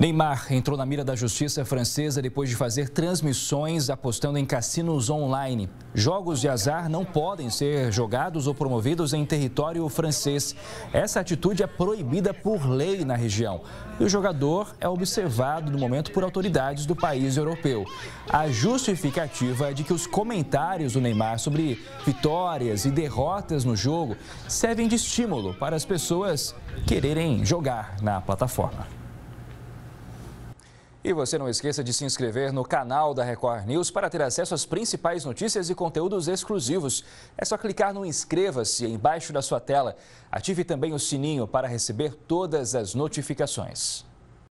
Neymar entrou na mira da justiça francesa depois de fazer transmissões apostando em cassinos online. Jogos de azar não podem ser jogados ou promovidos em território francês. Essa atitude é proibida por lei na região. E o jogador é observado no momento por autoridades do país europeu. A justificativa é de que os comentários do Neymar sobre vitórias e derrotas no jogo servem de estímulo para as pessoas quererem jogar na plataforma. E você não esqueça de se inscrever no canal da Record News para ter acesso às principais notícias e conteúdos exclusivos. É só clicar no inscreva-se embaixo da sua tela. Ative também o sininho para receber todas as notificações.